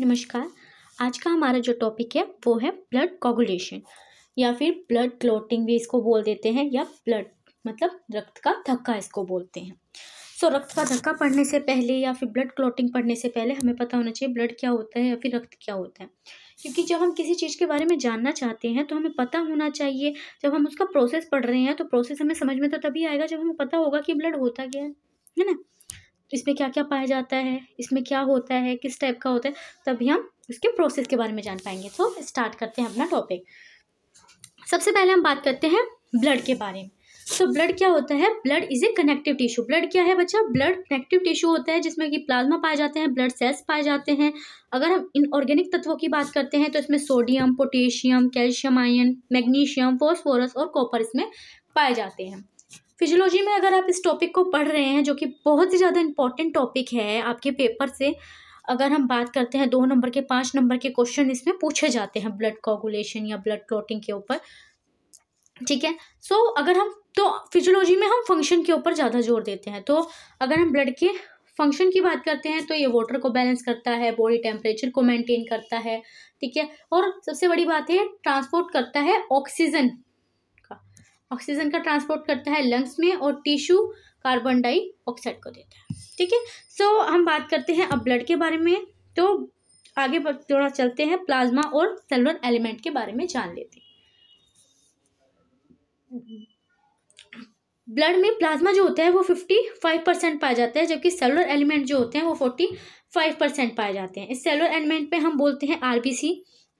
नमस्कार आज का हमारा जो टॉपिक है वो है ब्लड कोगुलेशन या फिर ब्लड क्लोटिंग भी इसको बोल देते हैं या ब्लड मतलब रक्त का धक्का इसको बोलते हैं सो so, रक्त का धक्का पड़ने से पहले या फिर ब्लड क्लोटिंग पड़ने से पहले हमें पता होना चाहिए ब्लड क्या होता है या फिर रक्त क्या होता है क्योंकि जब हम किसी चीज़ के बारे में जानना चाहते हैं तो हमें पता होना चाहिए जब हम उसका प्रोसेस पढ़ रहे हैं तो प्रोसेस हमें समझ में तो तभी आएगा जब हमें पता होगा कि ब्लड होता क्या है है ना इसमें क्या क्या पाया जाता है इसमें क्या होता है किस टाइप का होता है तभी हम इसके प्रोसेस के बारे में जान पाएंगे तो स्टार्ट करते हैं अपना टॉपिक सबसे पहले हम बात करते हैं ब्लड के बारे में तो ब्लड क्या होता है blood is a connective tissue blood क्या है बच्चा ब्लड कनेक्टिव टिश्यू होता है जिसमें कि प्लाज्मा पाए जाते हैं ब्लड सेल्स पाए जाते हैं अगर हम इन ऑर्गेनिक तत्वों की बात करते हैं तो इसमें sodium potassium calcium ion magnesium phosphorus और कॉपर इसमें पाए जाते हैं फिजियोलॉजी में अगर आप इस टॉपिक को पढ़ रहे हैं जो कि बहुत ही ज़्यादा इंपॉर्टेंट टॉपिक है आपके पेपर से अगर हम बात करते हैं दो नंबर के पाँच नंबर के क्वेश्चन इसमें पूछे जाते हैं ब्लड कॉगुलेशन या ब्लड क्लोटिंग के ऊपर ठीक है सो so, अगर हम तो फिजियोलॉजी में हम फंक्शन के ऊपर ज़्यादा जोर देते हैं तो अगर हम ब्लड के फंक्शन की बात करते हैं तो ये वाटर को बैलेंस करता है बॉडी टेम्परेचर को मेंटेन करता है ठीक है और सबसे बड़ी बात है ट्रांसपोर्ट करता है ऑक्सीजन ऑक्सीजन का ट्रांसपोर्ट करता है लंग्स में और टिश्यू कार्बन डाइऑक्साइड को देता है ठीक है सो हम बात करते हैं अब ब्लड के बारे में तो आगे थोड़ा चलते हैं प्लाज्मा और सेलुलर एलिमेंट के बारे में जान लेते हैं ब्लड में प्लाज्मा जो होता है वो फिफ्टी फाइव परसेंट पाया जाता है जबकि सेलुलर एलिमेंट जो होते हैं वो फोर्टी फाइव परसेंट पाए जाते हैं इस सेलुलर एलिमेंट पे हम बोलते हैं आरबीसी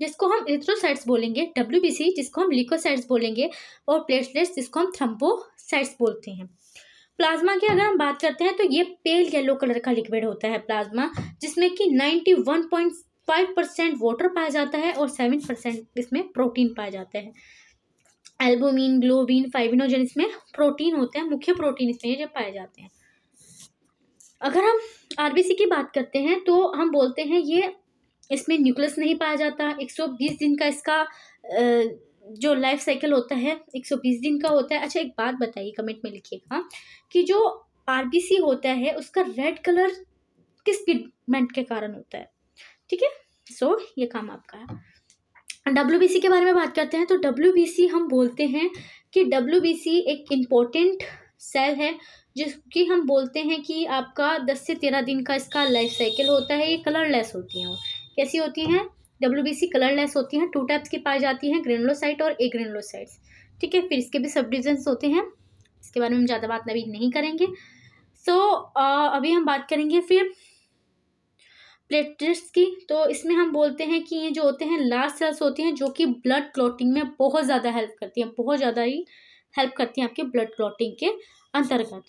जिसको हम इथ्रोसाइट्स बोलेंगे डब्ल्यू जिसको हम लिकोसाइट्स बोलेंगे और प्लेटलेट्स जिसको हम थ्रम्पोसाइट्स बोलते हैं प्लाज्मा की अगर हम बात करते हैं तो ये पेल येलो कलर का लिक्विड होता है प्लाज्मा जिसमें कि ninety one point five percent water पाया जाता है और सेवन परसेंट इसमें प्रोटीन पाया जाता है एल्बोमिन ग्लोबिन फाइबिनोजन इसमें प्रोटीन होते हैं मुख्य प्रोटीन इसमें जब पाए जाते हैं अगर हम आरबीसी की बात करते हैं तो हम बोलते हैं ये इसमें न्यूक्लियस नहीं पाया जाता एक सौ बीस दिन का इसका जो लाइफ साइकिल होता है एक सौ बीस दिन का होता है अच्छा एक बात बताइए कमेंट में लिखिएगा कि जो आर होता है उसका रेड कलर किस पिगमेंट के कारण होता है ठीक है सो ये काम आपका है डब्ल्यू के बारे में बात करते हैं तो डब्ल्यू हम बोलते हैं कि डब्ल्यू एक इम्पोर्टेंट सेल है जिसकी हम बोलते हैं कि आपका दस से तेरह दिन का इसका लाइफ साइकिल होता है ये कलरलेस होती हैं कैसी होती हैं डब्ल्यू बी सी कलरलेस होती हैं टू टाइप्स की पाई जाती हैं ग्रेनुलोसाइट और ए ग्रेनुलोसाइट्स ठीक है फिर इसके भी सब डिविजन्स होते हैं इसके बारे में हम ज़्यादा बात अभी नहीं करेंगे सो so, uh, अभी हम बात करेंगे फिर प्लेटलेट्स की तो इसमें हम बोलते हैं कि ये जो होते हैं लार्ज सेल्स होती हैं जो कि ब्लड क्लॉटिंग में बहुत ज़्यादा हेल्प करती हैं बहुत ज़्यादा ही हेल्प करती हैं आपके ब्लड क्लॉटिंग के अंतर्गत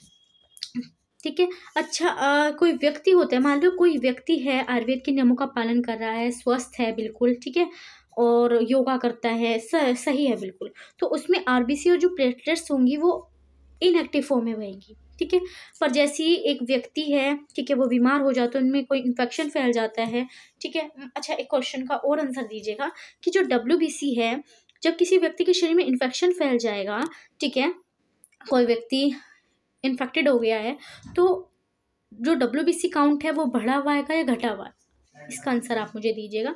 ठीक है अच्छा आ, कोई व्यक्ति होता है मान लो कोई व्यक्ति है आयुर्वेद के नियमों का पालन कर रहा है स्वस्थ है बिल्कुल ठीक है और योगा करता है स, सही है बिल्कुल तो उसमें आर और जो प्लेटलेट्स होंगी वो इनएक्टिव फॉर्म में बहेंगी ठीक है पर जैसे ही एक व्यक्ति है ठीक है वो बीमार हो जाता है उनमें कोई इन्फेक्शन फैल जाता है ठीक है अच्छा एक क्वेश्चन का और आंसर दीजिएगा कि जो डब्ल्यू है जब किसी व्यक्ति के शरीर में इन्फेक्शन फैल जाएगा ठीक है कोई व्यक्ति इन्फेक्टेड हो गया है तो जो डब्ल्यू बी सी काउंट है वो बढ़ा हुआ है या घटा हुआ इसका आंसर आप मुझे दीजिएगा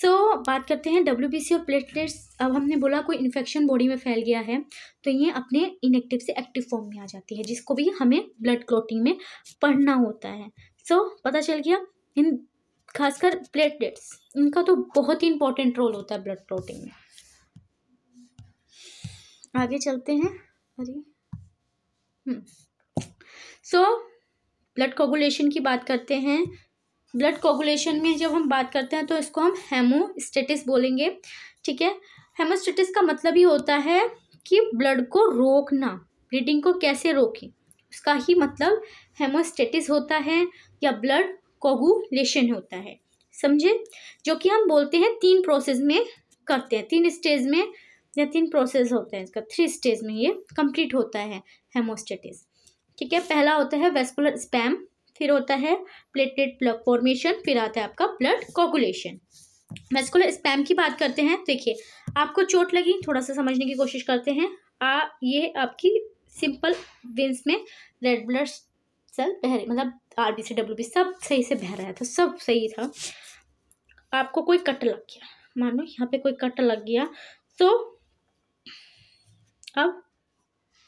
सो so, बात करते हैं डब्ल्यू बी सी और प्लेटलेट्स अब हमने बोला कोई इन्फेक्शन बॉडी में फैल गया है तो ये अपने इनएक्टिव से एक्टिव फॉर्म में आ जाती है जिसको भी हमें ब्लड क्लोटिंग में पढ़ना होता है सो so, पता चल गया इन खासकर प्लेटलेट्स इनका तो बहुत ही इंपॉर्टेंट रोल होता है ब्लड क्लोटिंग में आगे चलते हैं अरे सो ब्लड कोगुलेशन की बात करते हैं ब्लड कोगुलेशन में जब हम बात करते हैं तो इसको हम हेमोस्टेटिस बोलेंगे ठीक है हेमोस्टेटिस का मतलब ही होता है कि ब्लड को रोकना ब्लीडिंग को कैसे रोकें उसका ही मतलब हेमोस्टेटिस होता है या ब्लड कोगुलेशन होता है समझे जो कि हम बोलते हैं तीन प्रोसेस में करते हैं तीन स्टेज में या तीन प्रोसेस होते हैं इसका थ्री स्टेज में ये कंप्लीट होता है हेमोस्टेटिस ठीक है पहला होता है वेस्कुलर स्पैम फिर होता है प्लेटलेट ब्लड फॉर्मेशन फिर आता है आपका ब्लड कोगुलेशन वेस्कुलर स्पैम की बात करते हैं देखिए आपको चोट लगी थोड़ा सा समझने की कोशिश करते हैं आ ये आपकी सिंपल विंस में रेड ब्लड सेल बह रही मतलब R B C W B सब सही से बह रहा था तो सब सही था आपको कोई कट लग गया मानो यहाँ पे कोई कट लग गया तो अब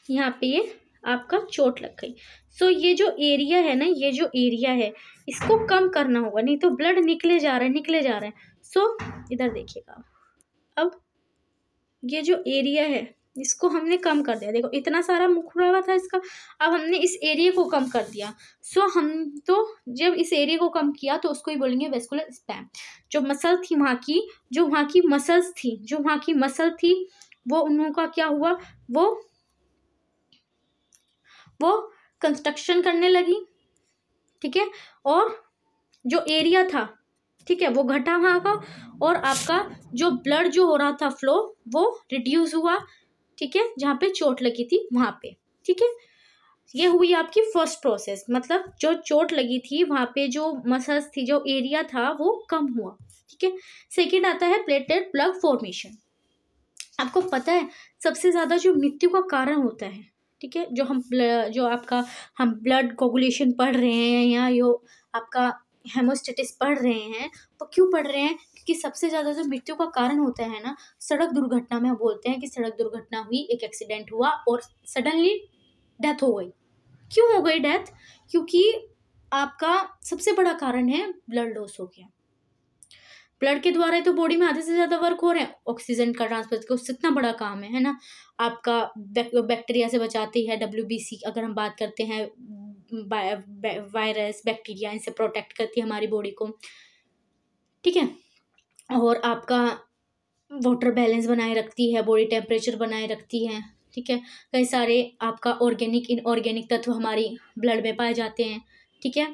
यहाँ पे ये आपका चोट लग गई सो so, ये जो एरिया है ना ये जो एरिया है इसको कम करना होगा नहीं तो ब्लड निकले जा रहा है निकले जा रहा है सो so, इधर देखिएगा अब ये जो एरिया है इसको हमने कम कर दिया देखो इतना सारा मुखड़ा हुआ था इसका अब हमने इस एरिया को कम कर दिया सो so, हम तो जब इस एरिया को कम किया तो उसको ही बोलेंगे वेस्कुलर स्पैम जो मसल थी वहाँ की जो वहाँ की मसल्स थी जो वहाँ की मसल थी वो उन लोगों का क्या हुआ वो वो कंस्ट्रक्शन करने लगी ठीक है और जो एरिया था ठीक है वो घटा वहाँ का और आपका जो ब्लड जो हो रहा था फ्लो वो रिड्यूस हुआ ठीक है जहाँ पे चोट लगी थी वहाँ पे ठीक है ये हुई आपकी फर्स्ट प्रोसेस मतलब जो चोट लगी थी वहाँ पे जो मसल्स थी जो एरिया था वो कम हुआ ठीक है सेकेंड आता है प्लेटेड प्लग फॉर्मेशन आपको पता है सबसे ज़्यादा जो मृत्यु का कारण होता है ठीक है जो हम जो आपका हम ब्लड कोगुलेशन पढ़ रहे हैं या जो आपका हेमोस्टेटिस पढ़ रहे हैं वो तो क्यों पढ़ रहे हैं कि सबसे ज़्यादा जो मृत्यु का कारण होता है ना सड़क दुर्घटना में बोलते हैं कि सड़क दुर्घटना हुई एक एक्सीडेंट हुआ और सडनली डेथ हो गई क्यों हो गई डेथ क्योंकि आपका सबसे बड़ा कारण है ब्लड लॉस हो गया ब्लड के द्वारा तो बॉडी में आधे से ज़्यादा वर्क हो रहे हैं ऑक्सीजन का ट्रांसफर तो उससे इतना बड़ा काम है है ना आपका बैक्टीरिया से बचाती है डब्ल्यू अगर हम बात करते हैं वायरस बैक्टीरिया इनसे प्रोटेक्ट करती है हमारी बॉडी को ठीक है और आपका वाटर बैलेंस बनाए रखती है बॉडी टेम्परेचर बनाए रखती है ठीक है कई सारे आपका ऑर्गेनिक इनऑर्गेनिक तत्व हमारी ब्लड में पाए जाते हैं ठीक है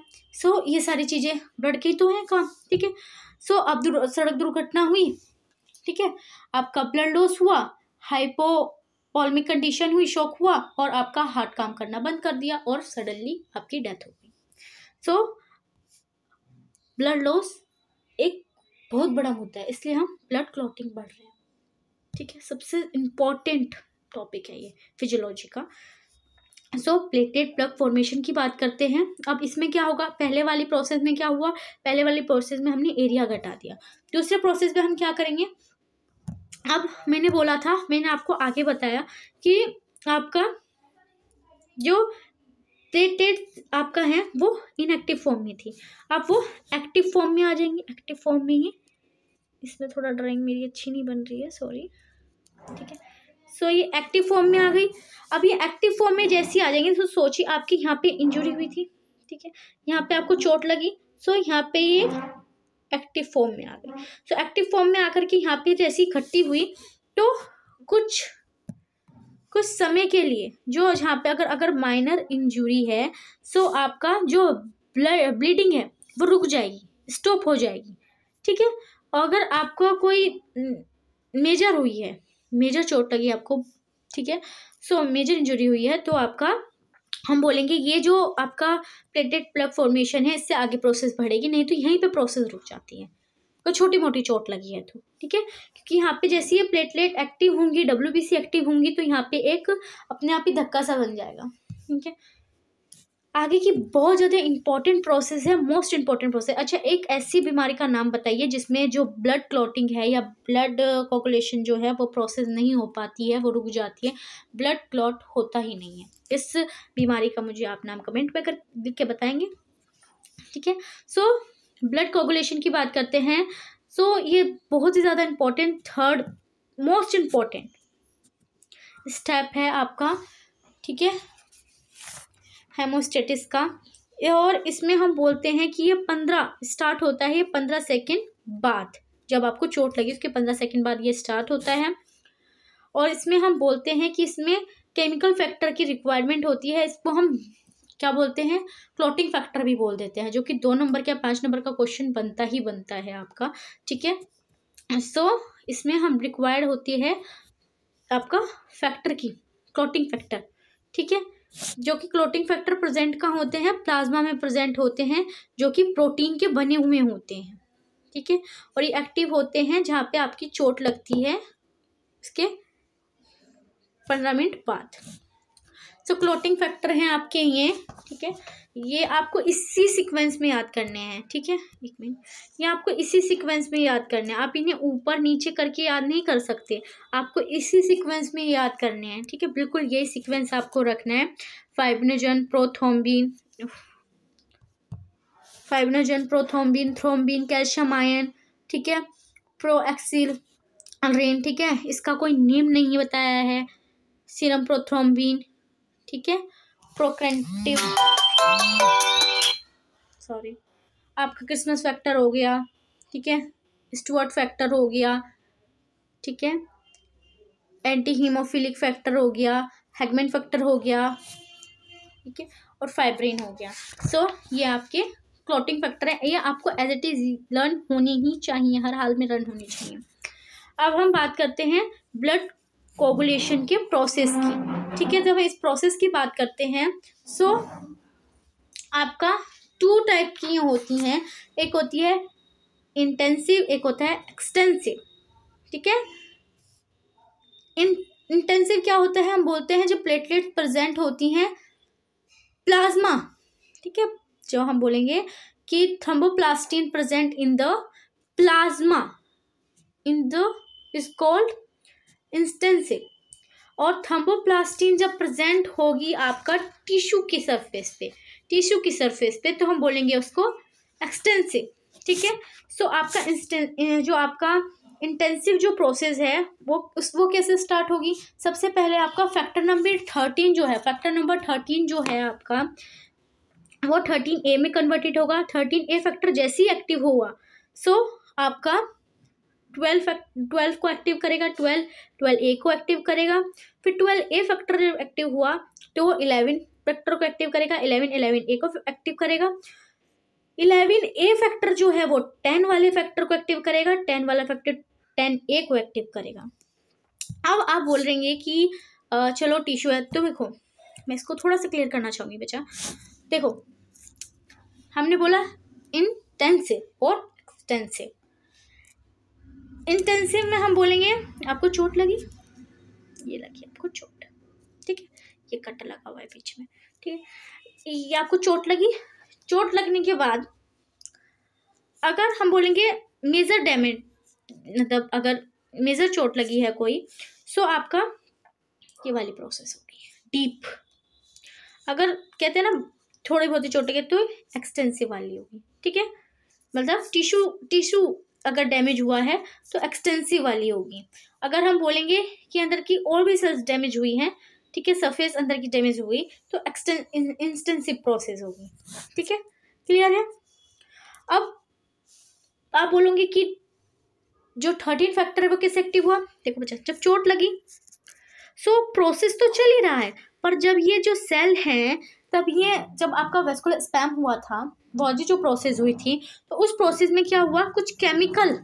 सो so, ये सारी चीज़ें ब्लड की तो हैं काम ठीक है सो अब दुर, सड़क दुर्घटना हुई ठीक है आपका ब्लड लॉस हुआ हाइपोपॉलमिक कंडीशन हुई शॉक हुआ और आपका हार्ट काम करना बंद कर दिया और सडनली आपकी डेथ हो गई सो ब्लड लॉस एक बहुत बड़ा मुद्दा है इसलिए हम ब्लड क्लॉटिंग बढ़ रहे हैं ठीक है सबसे इम्पॉर्टेंट टॉपिक है ये फिजियोलॉजी का सो प्लेटेड प्लग फॉर्मेशन की बात करते हैं अब इसमें क्या होगा पहले वाली प्रोसेस में क्या हुआ पहले वाली प्रोसेस में हमने एरिया घटा दिया दूसरे प्रोसेस में हम क्या करेंगे अब मैंने बोला था मैंने आपको आगे बताया कि आपका जो प्लेटेड आपका है वो इनएक्टिव फॉर्म में थी अब वो एक्टिव फॉर्म में आ जाएंगे एक्टिव फॉर्म में ही इसमें थोड़ा ड्राइंग मेरी अच्छी नहीं बन रही है सॉरी ठीक है सो ये एक्टिव फॉर्म में आ गई अब ये एक्टिव फॉर्म में जैसी आ जाएंगे तो सोचिए आपकी यहाँ पे इंजरी हुई थी ठीक है यहाँ पे आपको चोट लगी सो यहाँ पे ये एक्टिव फॉर्म में आ गई सो एक्टिव फॉर्म में आकर के यहाँ पे जैसी इकट्ठी हुई तो कुछ कुछ समय के लिए जो यहाँ पे अगर अगर माइनर इंजुरी है सो आपका जो ब्लीडिंग है वो रुक जाएगी स्टॉप हो जाएगी ठीक है अगर आपको कोई मेजर हुई है मेजर चोट लगी आपको ठीक है सो मेजर इंजरी हुई है तो आपका हम बोलेंगे ये जो आपका प्लेटेड प्लग फॉर्मेशन है इससे आगे प्रोसेस बढ़ेगी नहीं तो यहीं पे प्रोसेस रुक जाती है कोई तो छोटी मोटी चोट लगी है तो ठीक है क्योंकि यहाँ पे जैसे ये प्लेटलेट एक्टिव होंगी डब्ल्यू एक्टिव होंगी तो यहाँ पे एक अपने आप ही धक्का सा बन जाएगा ठीक है आगे की बहुत ज़्यादा इंपॉर्टेंट प्रोसेस है मोस्ट इंपॉर्टेंट प्रोसेस अच्छा एक ऐसी बीमारी का नाम बताइए जिसमें जो ब्लड क्लॉटिंग है या ब्लड कोकुलेशन uh, जो है वो प्रोसेस नहीं हो पाती है वो रुक जाती है ब्लड क्लॉट होता ही नहीं है इस बीमारी का मुझे आप नाम कमेंट में कर लिख के बताएंगे ठीक है सो ब्लड कोकुलेशन की बात करते हैं सो so, ये बहुत ही ज़्यादा important third most important step है आपका ठीक है हेमोस्टेटिस का और इसमें हम बोलते हैं कि ये पंद्रह स्टार्ट होता है ये पंद्रह सेकेंड बाद जब आपको चोट लगी उसके पंद्रह सेकेंड बाद ये स्टार्ट होता है और इसमें हम बोलते हैं कि इसमें केमिकल फैक्टर की रिक्वायरमेंट होती है इसको हम क्या बोलते हैं क्लॉटिंग फैक्टर भी बोल देते हैं जो कि दो नंबर या पाँच नंबर का क्वेश्चन बनता ही बनता है आपका ठीक है सो इसमें हम रिक्वायर्ड होती है आपका फैक्टर की क्लॉटिंग फैक्टर ठीक है जो कि क्लोटिंग फैक्टर प्रेजेंट कहाँ होते हैं प्लाज्मा में प्रेजेंट होते हैं जो कि प्रोटीन के बने हुए होते हैं ठीक है और ये एक्टिव होते हैं जहाँ पे आपकी चोट लगती है इसके पंद्रह मिनट बाद सो क्लोटिंग फैक्टर हैं आपके ये ठीक है ये आपको इसी सीक्वेंस में याद करने हैं ठीक है एक मिनट ये आपको इसी सीक्वेंस में याद करने हैं आप इन्हें ऊपर नीचे करके याद नहीं कर सकते आपको इसी सीक्वेंस में याद करने हैं ठीक है बिल्कुल यही सीक्वेंस आपको रखना है fibrinogen prothrombin fibrinogen prothrombin thrombin calcium ion ठीक है प्रोएक्सिल रेन ठीक है इसका कोई नेम नहीं बताया है सीरम प्रोथ्रोम्बिन ठीक है प्रोक्रेंटिव सॉरी आपका क्रिसमस फैक्टर हो गया ठीक है स्टुअर्ट फैक्टर हो गया ठीक है एंटी हीमोफिलिक फैक्टर हो गया हेगमेंट फैक्टर हो गया ठीक है और फाइब्रिन हो गया सो so, ये आपके क्लोटिंग फैक्टर है ये आपको एज इट इज़ लर्न होनी ही चाहिए हर हाल में लर्न होनी चाहिए अब हम बात करते हैं ब्लड कोबुलेशन के प्रोसेस की ठीक है जब इस प्रोसेस की बात करते हैं सो आपका टू टाइप की होती हैं एक होती है इंटेंसिव एक होता है एक्सटेंसिव ठीक है इन इंटेंसिव क्या होता है हम बोलते हैं जो प्लेटलेट प्रेजेंट होती हैं प्लाज्मा ठीक है जो हम बोलेंगे कि thromboplastin present in the plasma in the is called इंस्टेंसिव और थम्बोप्लास्टिन जब प्रेजेंट होगी आपका टिश्यू की सरफेस पे टिश्यू की सरफेस पे तो हम बोलेंगे उसको एक्सटेंसिव ठीक है सो आपका इंस्टें जो आपका इंटेंसिव जो प्रोसेस है वो उस वो कैसे स्टार्ट होगी सबसे पहले आपका फैक्टर नंबर थर्टीन जो है फैक्टर नंबर थर्टीन जो है आपका वो थर्टीन ए में कन्वर्टेड होगा थर्टीन ए फैक्टर जैसे ही एक्टिव हुआ सो so, आपका ट्वेल्व ट्वेल्व को एक्टिव करेगा ट्वेल्व ट्वेल्व ए को एक्टिव करेगा फिर ट्वेल्व ए फैक्टर जब एक्टिव हुआ तो वो इलेवन फैक्टर को एक्टिव करेगा इलेवन इलेवन ए को एक्टिव करेगा इलेवन ए फैक्टर जो है वो टेन वाले फैक्टर को एक्टिव करेगा टेन वाला फैक्टर टेन ए को एक्टिव करेगा अब आप बोल रहे हैं कि चलो टिश्यू है तो देखो मैं इसको थोड़ा सा क्लियर करना चाहूँगी बच्चा देखो हमने बोला इंटेंसिव और एक्सटेंसिव इंटेंसिव में हम बोलेंगे आपको चोट लगी ये लगी आपको चोट ठीक है ये कट लगा हुआ है बीच में ठीक है ये आपको चोट लगी चोट लगने के बाद अगर हम बोलेंगे मेजर डैमेज मतलब अगर मेजर चोट लगी है कोई सो आपका ये वाली प्रोसेस होगी डीप अगर कहते हैं ना थोड़े बहुत ही चोट लगी तो एक्सटेंसिव वाली होगी ठीक है मतलब टिशू टिशू अगर डैमेज हुआ है तो एक्सटेंसिव वाली होगी अगर हम बोलेंगे कि अंदर की और भी सेल्स डैमेज हुई हैं ठीक है सरफेस अंदर की डैमेज हुई तो एक्सटें इंस्टेंसिव प्रोसेस होगी ठीक है क्लियर है अब आप बोलोगे कि जो थर्टीन फैक्टर है वो किस एक्टिव हुआ देखो बच्चा जब चोट लगी सो so, प्रोसेस तो चल ही रहा है पर जब ये जो सेल हैं तब ये जब आपका वेस्कुलर स्पैम हुआ था वॉजी जो प्रोसेस हुई थी तो उस प्रोसेस में क्या हुआ कुछ केमिकल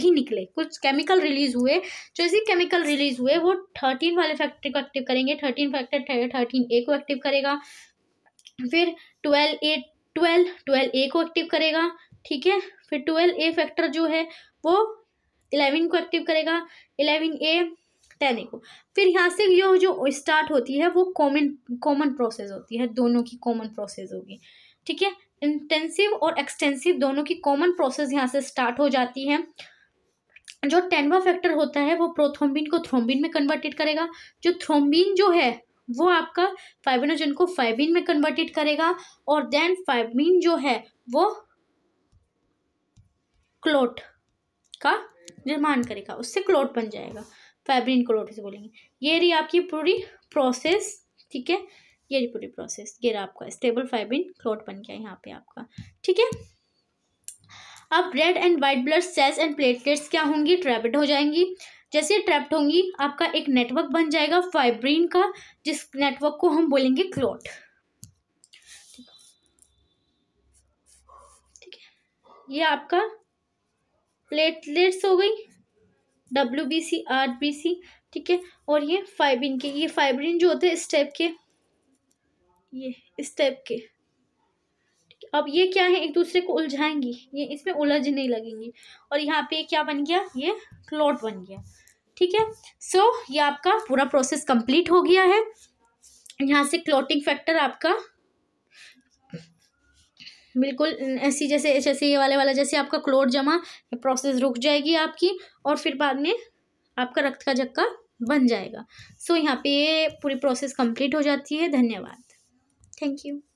भी निकले कुछ केमिकल रिलीज हुए जैसे केमिकल रिलीज हुए वो थर्टीन वाले फैक्टर को एक्टिव करेंगे थर्टीन फैक्टर थर्टीन ए को एक्टिव करेगा फिर twelve A twelve twelve A को एक्टिव करेगा ठीक है फिर ट्वेल्व ए फैक्टर जो है वो इलेवन को एक्टिव करेगा इलेवन ए टेन को फिर यहाँ से ये जो स्टार्ट होती है वो कॉमन कॉमन प्रोसेस होती है दोनों की कॉमन प्रोसेस होगी ठीक है इंटेंसिव और एक्सटेंसिव दोनों की कॉमन प्रोसेस यहाँ से स्टार्ट हो जाती है जो टेनवा फैक्टर होता है वो प्रोथ्रोम्बिन को थ्रोम्बिन में कन्वर्टेड करेगा जो थ्रोम्बिन जो है वो आपका फाइबिनोजन को फाइबिन में कन्वर्टेड करेगा और देन फाइबिन जो है वो क्लोट का निर्माण करेगा उससे क्लोट बन जाएगा फाइब्रिन को रोटी से बोलेंगे ये रही आपकी पूरी प्रोसेस ठीक है ये रही पूरी प्रोसेस ये रहा आपका स्टेबल फाइब्रिन क्लोट बन गया यहाँ पे आपका ठीक है अब red and white blood cells and platelets क्या होंगी ट्रैप्ड हो जाएंगी जैसे ट्रैप्ड होंगी आपका एक नेटवर्क बन जाएगा फाइब्रिन का जिस नेटवर्क को हम बोलेंगे क्लोट ठीक है ये आपका प्लेटलेट्स हो गई W B C R B C ठीक है और ये फाइबिन के ये फाइब्रिन जो होते हैं इस टाइप के ये इस टाइप के अब ये क्या है एक दूसरे को उलझाएंगी ये इसमें उलझने लगेंगी और यहाँ पे क्या बन गया ये क्लॉट बन गया ठीक है सो so, ये आपका पूरा प्रोसेस कंप्लीट हो गया है यहाँ से क्लॉटिंग फैक्टर आपका बिल्कुल ऐसी जैसे जैसे ये वाले वाला जैसे आपका क्लोट जमा प्रोसेस रुक जाएगी आपकी और फिर बाद में आपका रक्त का झक्का बन जाएगा सो so, यहाँ पे ये पूरी प्रोसेस कंप्लीट हो जाती है धन्यवाद थैंक यू